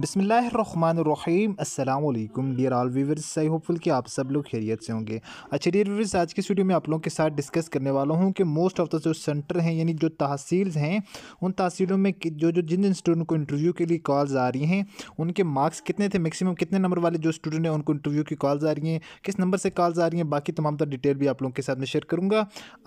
बिसमीम अल्लाम dear all viewers I hopeful कि आप सब लोग खैरियत से होंगे अच्छा डियर व्यूवर्स आज की वीडियो में आप लोगों के साथ डिस्कस करने वाला हूँ कि मोस्ट ऑफ द जो सेंटर हैं यानी जो तहसील हैं उन तहसीलों में जो जो जिन जिन स्टूडेंट को इंटरव्यू के लिए कॉल्स आ रही हैं उनके मार्क्स कितने थे मैक्सिमम कितने नंबर वाले जो स्टूडेंट हैं उनको इंटरव्यू की कॉल्स आ रही हैं किस नंबर से कॉल्स आ रही हैं बाकी तमाम तरह डिटेल भी आप लोगों के साथ मैं शेयर करूँगा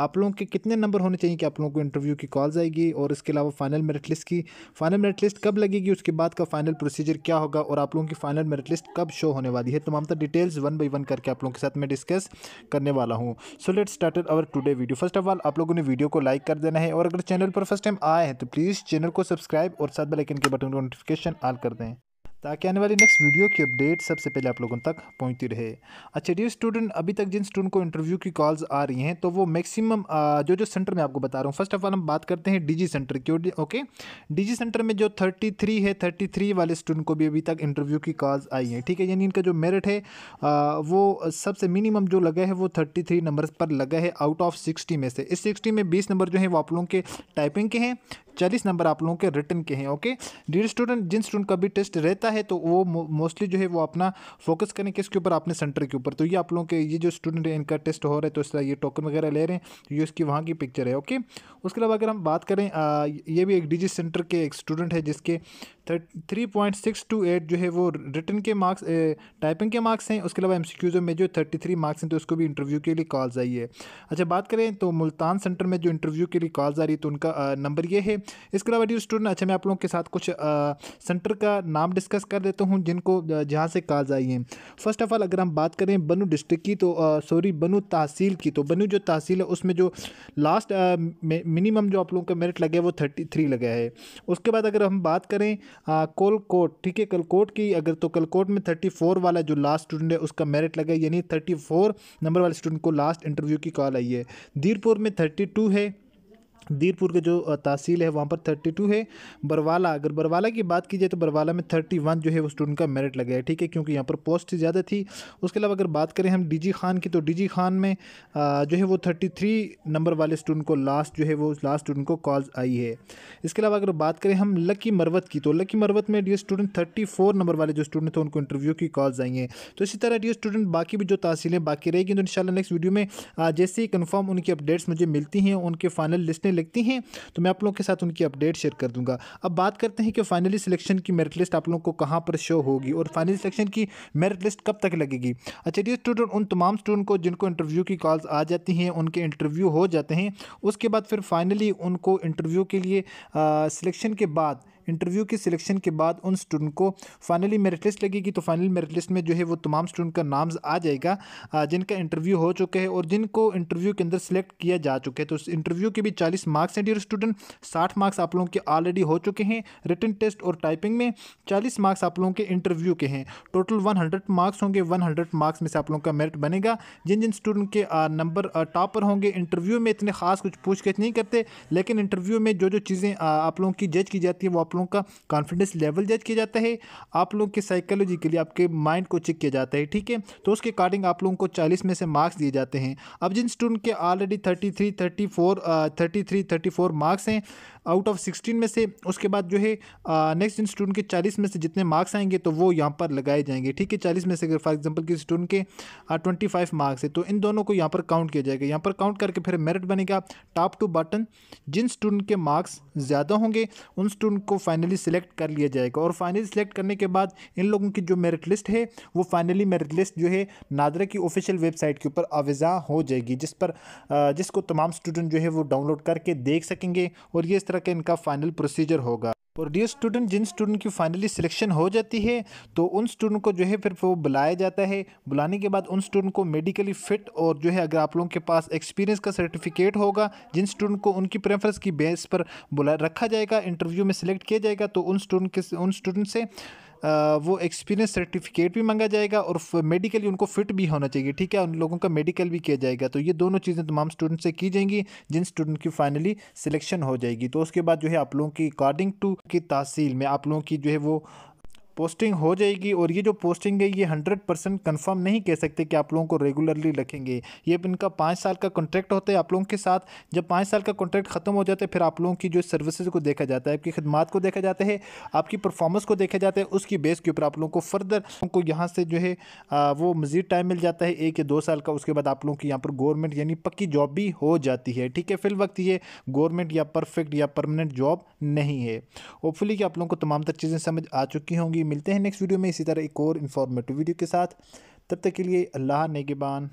आप लोगों के कितने नंबर होने चाहिए कि आप लोगों को इंटरव्यू की कॉल्स आएगी और इसके अलावा फाइनल मेरिट लिस्ट की फाइनल मेरिट लिस्ट कब लगेगी उसके बाद का फाइनल प्रोसेस प्रोसीजर क्या होगा और आप लोगों की फाइनल मेरिट लिस्ट कब शो होने वाली है तमाम तर डिटेल्स वन बाई वन करके आप लोगों के साथ मैं डिस्कस करने वाला हूँ so let started our today video first of all आप लोगों ने वीडियो को लाइक कर देना है और अगर चैनल पर फर्स्ट टाइम आए हैं तो प्लीज़ चैनल को सब्सक्राइब और साथ बेलाइकन के बटन को नोटिफिकेशन ऑल कर दें ताकि आने वाली नेक्स्ट वीडियो की अपडेट सबसे पहले आप लोगों तक पहुंचती रहे अच्छा डी स्टूडेंट अभी तक जिन स्टूडेंट को इंटरव्यू की कॉल्स आ रही हैं तो वो मैक्सिमम जो जो सेंटर में आपको बता रहा हूँ फर्स्ट ऑफ ऑल हम बात करते हैं डीजी सेंटर की ओके डीजी सेंटर में जो थर्टी थ्री है थर्टी थ्री वाले स्टूडेंट को भी अभी तक इंटरव्यू की कॉल्स आई हैं ठीक है यानी इनका जो मेरिट है वो सबसे मिनिमम जो लगा है वो थर्टी थ्री नंबर पर लगा है आउट ऑफ सिक्सटी में से इस सिक्सटी में बीस नंबर जो है वो आप लोगों के टाइपिंग के हैं चालीस नंबर आप लोगों के रिटर्न के हैं ओके डियर स्टूडेंट जिन स्टूडेंट का भी टेस्ट रहता है तो वो मोस्टली जो है वो अपना फोकस करें किसके ऊपर अपने सेंटर के ऊपर तो ये आप लोगों के ये जो स्टूडेंट हैं इनका टेस्ट हो रहा है तो इस तरह ये टोकन वगैरह ले रहे हैं तो ये उसकी वहाँ की पिक्चर है ओके उसके अलावा अगर हम बात करें आ, ये भी एक डिजिट सेंटर के एक स्टूडेंट है जिसके three point six two eight जो है वो रिटर्न के मार्क्स टाइपिंग के मार्क्स हैं उसके अलावा एम सी में जो थर्टी थ्री मार्क्स हैं तो उसको भी इंटरव्यू के लिए कॉल्स आई है अच्छा बात करें तो मुल्तान सेंटर में जो इंटरव्यू के लिए कॉल्स आ रही है तो उनका नंबर ये है इसके अलावा डी स्टूडेंट अच्छा मैं आप लोगों के साथ कुछ सेंटर का नाम डिस्कस कर देता हूँ जिनको जहाँ से काज आई हैं फर्स्ट ऑफ़ ऑल अगर हम बात करें बनू डिस्ट्रिक्ट की तो सॉरी बनू तहसील की तो बनू जो तहसील है उसमें जो लास्ट मिनिमम जो आप लोगों का मेरिट लगे वो थर्टी थ्री लगा है उसके बाद अगर हम बात करें कोलकोट ठीक है कलकोट की अगर तो कलकोट में थर्टी फोर वाला जो लास्ट स्टूडेंट है उसका मेरिट लगा यानी थर्टी फोर नंबर वाले स्टूडेंट को लास्ट इंटरव्यू की कॉल आई है दीरपुर में थर्टी टू है दीरपुर के जो तहसील है वहाँ पर 32 है बरवाला अगर बरवाला की बात की जाए तो बरवाला में 31 जो है वो स्टूडेंट का मेरिट लगा है ठीक है क्योंकि यहाँ पर पोस्ट ज़्यादा थी उसके अलावा अगर बात करें हम डीजी खान की तो डीजी खान में जो है वो 33 नंबर वाले स्टूडेंट को लास्ट जो है वो लास्ट स्टूडेंट को कॉल्स आई है इसके अलावा अगर बात करें हम लकी मरवत की तो लकी मरवत में डी स्टूडेंट थर्टी नंबर वाले जो स्टूडेंट थे उनको इंटरव्यू की कॉल्स आई हैं तो इसी तरह डी स्टूडेंट बाकी भी जो तहसीलें बाकी रहेगी तो इन नेक्स्ट वीडियो में जैसे ही कन्फर्म उनकी अपडेट्स मुझे मिलती हैं उनके फाइनल लिस्ट लिखती हैं तो मैं आप लोगों के साथ उनकी अपडेट शेयर कर दूंगा अब बात करते हैं कि फाइनली सिलेक्शन की मेरिट लिस्ट आप लोगों को कहाँ पर शो होगी और फाइनली सिलेक्शन की मेरिट लिस्ट कब तक लगेगी अच्छा ये स्टूडेंट उन तमाम स्टूडेंट को जिनको इंटरव्यू की कॉल्स आ जाती हैं उनके इंटरव्यू हो जाते हैं उसके बाद फिर फाइनली उनको इंटरव्यू के लिए सिलेक्शन के बाद इंटरव्यू के सिलेक्शन के बाद उन स्टूडेंट को फाइनली मेरिट लिस्ट लगेगी तो फाइनल मेरिट लिस्ट में जो है वो तमाम स्टूडेंट का नाम आ जाएगा जिनका इंटरव्यू हो चुका है और जिनको इंटरव्यू के अंदर सेलेक्ट किया जा चुका है तो उस इंटरव्यू के भी चालीस मार्क्स हैं डियर स्टूडेंट साठ मार्क्स आप लोगों के ऑलरेडी हो चुके हैं रिटर्न टेस्ट और टाइपिंग में चालीस मार्क्स आप लोगों के इंटरव्यू के हैं टोटल वन हंड्रेड मार्क्स होंगे वन हंड्रेड मार्क्स में से आप लोगों का मेरिट बनेगा जिन जिन स्टूडेंट के नंबर टॉपर होंगे इंटरव्यू में इतने खास कुछ पूछ नहीं करते लेकिन इंटरव्यू में जो जो चीज़ें आप लोगों की जज की जाती है वो आप लोगों का कॉन्फिडेंस लेवल जज किया जाता है आप लोगों के साइकोलॉजी के लिए आपके माइंड को चेक किया जाता है ठीक है तो उसके अकॉर्डिंग आप लोगों को चालीस में से मार्क्स दिए जाते हैं अब जिन स्टूडेंट के already thirty three thirty four thirty three thirty four marks हैं आउट ऑफ सिक्सटीन में से उसके बाद जो है नेक्स्ट जिन स्टूडेंट के चालीस में से जितने मार्क्स आएंगे तो वो यहाँ पर लगाए जाएंगे ठीक है चालीस में से अगर फॉर एग्जाम्पल किसी स्टूडेंट के ट्वेंटी फाइव मार्क्स है तो इन दोनों को यहाँ पर काउंट किया जाएगा यहाँ पर काउंट करके फिर मेरिट बनेगा टॉप टू बॉटम जिन स्टूडेंट के मार्क्स ज़्यादा होंगे उन स्टूडेंट को फाइनली सिलेक्ट कर लिया जाएगा और फाइनली सिलेक्ट करने के बाद इन लोगों की जो मेरिट लिस्ट है वो फाइनली मेरिट लिस्ट जो है नादरा की ऑफिशियल वेबसाइट के ऊपर अवज़ा हो जाएगी जिस पर जिसको तमाम स्टूडेंट जो है वो डाउनलोड करके देख सकेंगे और ये इस तरह का इनका फाइनल प्रोसीजर होगा और डियर स्टूडेंट जिन स्टूडेंट की फाइनली सिलेक्शन हो जाती है तो उन स्टूडेंट को जो है फिर वो बुलाया जाता है बुलाने के बाद उन स्टूडेंट को मेडिकली फिट और जो है अगर आप लोगों के पास एक्सपीरियंस का सर्टिफिकेट होगा जिन स्टूडेंट को उनकी प्रेफरेंस की बेस पर बुला रखा जाएगा इंटरव्यू में सिलेक्ट किया जाएगा तो उन स्टूडेंट के उन स्टूडेंट से वो एक्सपीरियंस सर्टिफिकेट भी मंगा जाएगा और मेडिकली उनको फिट भी होना चाहिए ठीक है उन लोगों का मेडिकल भी किया जाएगा तो ये दोनों चीज़ें तमाम स्टूडेंट से की जाएंगी जिन स्टूडेंट की फाइनली सिलेक्शन हो जाएगी तो उसके बाद जो है आप लोगों की अकॉर्डिंग टू की तहसील में आप लोगों की जो है वो पोस्टिंग हो जाएगी और ये जो पोस्टिंग है ये हंड्रेड परसेंट कन्फर्म नहीं कह सकते कि आप लोगों को रेगुलरली रखेंगे ये इनका पाँच साल का कॉन्ट्रैक्ट होता है आप लोगों के साथ जब पाँच साल का कॉन्ट्रैक्ट ख़त्म हो जाता है फिर आप लोगों की जो सर्विसेज को देखा जाता है आपकी खदमात को देखा जाता है आपकी परफॉर्मेंस को देखा जाता है उसकी बेस के ऊपर आप लोगों को फर्दर उनको यहाँ से जो है वो मज़ीद टाइम मिल जाता है एक या दो साल का उसके बाद आप लोगों की यहाँ पर गवर्नमेंट यानी पक्की जॉब भी हो जाती है ठीक है फिल वक्त ये गवर्नमेंट या परफेक्ट या परमानेंट जॉब नहीं है होपफुली कि आप लोगों को तमाम तर चीज़ें समझ आ चुकी होंगी मिलते हैं नेक्स्ट वीडियो में इसी तरह एक और इन्फॉर्मेटिव वीडियो के साथ तब तक के लिए अल्लाह नेगेबान